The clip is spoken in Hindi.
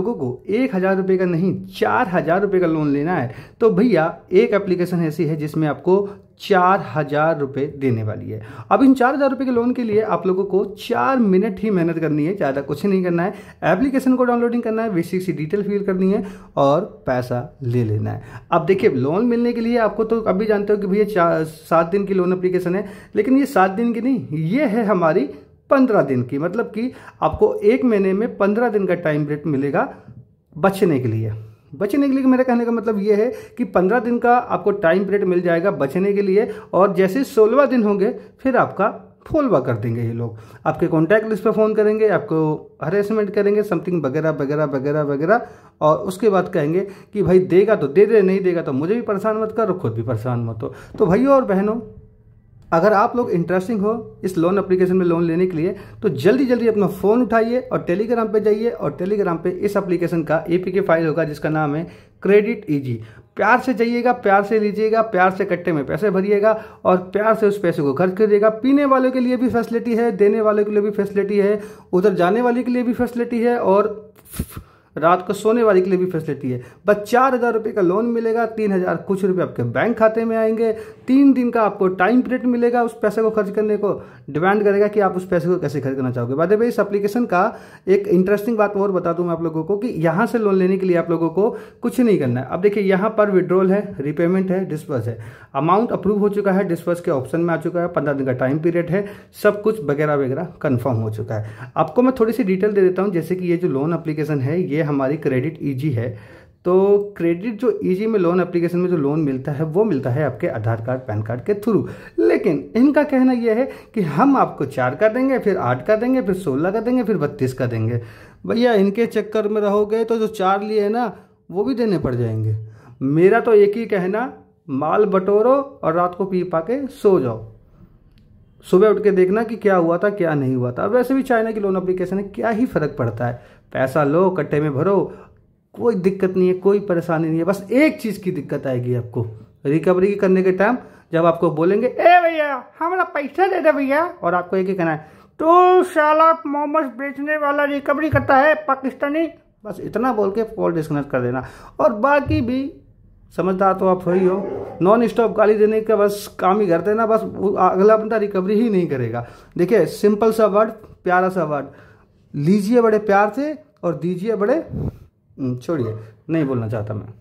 लोगों को एक हज़ार रुपये का नहीं चार हज़ार रुपये का लोन लेना है तो भैया एक एप्लीकेशन ऐसी है जिसमें आपको चार हज़ार रुपये देने वाली है अब इन चार हज़ार रुपये के लोन के लिए आप लोगों को चार मिनट ही मेहनत करनी है ज़्यादा कुछ नहीं करना है एप्लीकेशन को डाउनलोडिंग करना है बेसिक सी डिटेल फिल करनी है और पैसा ले लेना है अब देखिए लोन मिलने के लिए आपको तो अभी जानते हो कि भैया सात दिन की लोन एप्लीकेशन है लेकिन ये सात दिन की नहीं ये है हमारी पंद्रह दिन की मतलब कि आपको एक महीने में पंद्रह दिन का टाइम पीरियड मिलेगा बचने के लिए बचने के लिए मेरे कहने का मतलब ये है कि पंद्रह दिन का आपको टाइम पीरियड मिल जाएगा बचने के लिए और जैसे सोलवा दिन होंगे फिर आपका फॉलवा कर देंगे ये लोग आपके कॉन्टैक्ट लिस्ट पे फ़ोन करेंगे आपको हरेसमेंट करेंगे समथिंग वगैरह वगैरह वगैरह वगैरह और उसके बाद कहेंगे कि भाई देगा तो दे दे नहीं देगा तो मुझे भी परेशान मत करो खुद भी परेशान मत हो तो भाइयों और बहनों अगर आप लोग इंटरेस्टिंग हो इस लोन एप्लीकेशन में लोन लेने के लिए तो जल्दी जल्दी अपना फ़ोन उठाइए और टेलीग्राम पे जाइए और टेलीग्राम पे इस एप्लीकेशन का एपीके फाइल होगा जिसका नाम है क्रेडिट इजी प्यार से जाइएगा प्यार से लीजिएगा प्यार से कट्टे में पैसे भरिएगा और प्यार से उस पैसे को खर्च करिएगा पीने वालों के लिए भी फैसिलिटी है देने वालों के लिए भी फैसिलिटी है उधर जाने वाले के लिए भी फैसिलिटी है और रात को सोने वाले के लिए भी फैसिलिटी है बस चार हज़ार रुपये का लोन मिलेगा तीन हज़ार कुछ रुपये आपके बैंक खाते में आएंगे तीन दिन का आपको टाइम पीरियड मिलेगा उस पैसे को खर्च करने को डिमांड करेगा कि आप उस पैसे को कैसे खर्च करना चाहोगे बाद इस एप्लीकेशन का एक इंटरेस्टिंग बात और बता दूँ मैं आप लोगों को कि यहाँ से लोन लेने के लिए आप लोगों को कुछ नहीं करना है अब देखिए यहाँ पर विड्रॉल है रिपेमेंट है डिस्पर्स है अमाउंट अप्रूव हो चुका है डिस्पर्स के ऑप्शन में आ चुका है पंद्रह दिन का टाइम पीरियड है सब कुछ वगैरह वगैरह कन्फर्म हो चुका है आपको मैं थोड़ी सी डिटेल दे देता हूँ जैसे कि ये जो लोन अप्लीकेशन है ये हमारी क्रेडिट ईजी है तो क्रेडिट जो ईजी में लोन एप्लीकेशन में जो लोन मिलता है वो मिलता है आपके आधार कार्ड पैन कार्ड के थ्रू लेकिन इनका कहना यह है कि हम आपको चार कर देंगे फिर आठ कर देंगे फिर सोलह कर देंगे फिर बत्तीस कर देंगे भैया इनके चक्कर में रहोगे तो जो चार लिए ना वो भी देने पड़ जाएंगे मेरा तो एक ही कहना माल बटोरो और रात को पी पा के सो जाओ सुबह उठ के देखना कि क्या हुआ था क्या नहीं हुआ था वैसे भी चाइना की लोन अप्लीकेशन है क्या ही फ़र्क पड़ता है पैसा लो कट्टे में भरो कोई दिक्कत नहीं है कोई परेशानी नहीं है बस एक चीज़ की दिक्कत आएगी आपको रिकवरी करने के टाइम जब आपको बोलेंगे ए भैया हमारा पैसा दे दे भैया और आपको एक ही कहना है तो शाला मोमोज बेचने वाला रिकवरी करता है पाकिस्तानी बस इतना बोल के कॉल डिस्कनेक्ट कर देना और बाकी भी समझदार तो आप ही हो नॉन स्टॉप गाली देने का बस काम ही करते हैं ना बस अगला बंदा रिकवरी ही नहीं करेगा देखिए सिंपल सा वर्ड प्यारा सा वर्ड लीजिए बड़े प्यार से और दीजिए बड़े हम्म, छोड़िए नहीं बोलना चाहता मैं